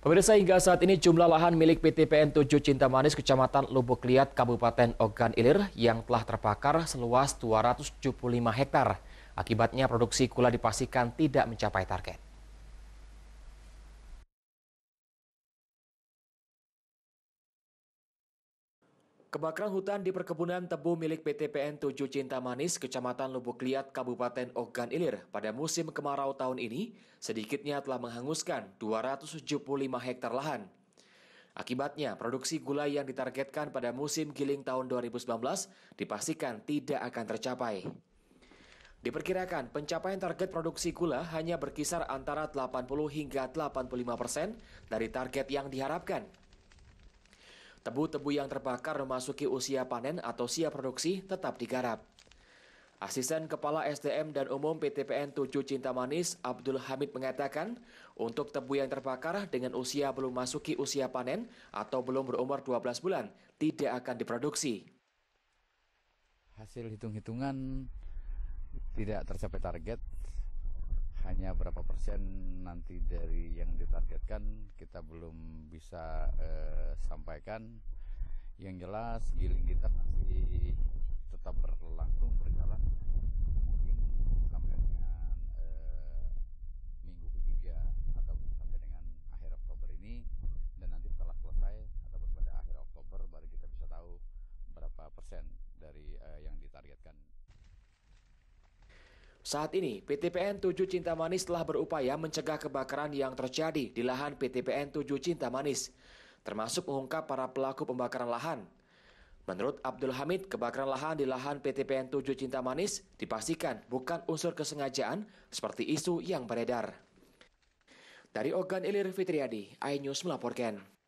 Pemirsa hingga saat ini jumlah lahan milik PT PN 7 Cinta Manis Kecamatan Lubuk Liat Kabupaten Ogan Ilir yang telah terbakar seluas 275 hektar. Akibatnya produksi gula dipastikan tidak mencapai target. Kebakaran hutan di perkebunan tebu milik PT PN 7 Cinta Manis, Kecamatan Lubuk Liat, Kabupaten Ogan Ilir pada musim kemarau tahun ini sedikitnya telah menghanguskan 275 hektar lahan. Akibatnya, produksi gula yang ditargetkan pada musim giling tahun 2019 dipastikan tidak akan tercapai. Diperkirakan pencapaian target produksi gula hanya berkisar antara 80 hingga 85 persen dari target yang diharapkan – Tebu-tebu yang terbakar memasuki usia panen atau siap produksi tetap digarap. Asisten Kepala SDM dan Umum PTPN 7 Cinta Manis Abdul Hamid mengatakan, untuk tebu yang terbakar dengan usia belum masuki usia panen atau belum berumur 12 bulan tidak akan diproduksi. Hasil hitung-hitungan tidak tercapai target, hanya berapa persen nanti dari yang kita belum bisa eh, sampaikan yang jelas giling kita masih tetap berlangsung berjalan mungkin sampai dengan eh, minggu ketiga atau sampai dengan akhir Oktober ini dan nanti setelah selesai ataupun pada akhir Oktober baru kita bisa tahu berapa persen dari eh, yang ditargetkan saat ini, PTPN 7 Cinta Manis telah berupaya mencegah kebakaran yang terjadi di lahan PTPN 7 Cinta Manis, termasuk mengungkap para pelaku pembakaran lahan. Menurut Abdul Hamid, kebakaran lahan di lahan PTPN 7 Cinta Manis dipastikan bukan unsur kesengajaan seperti isu yang beredar. Dari Ogan Ilir Fitriadi, iNews melaporkan.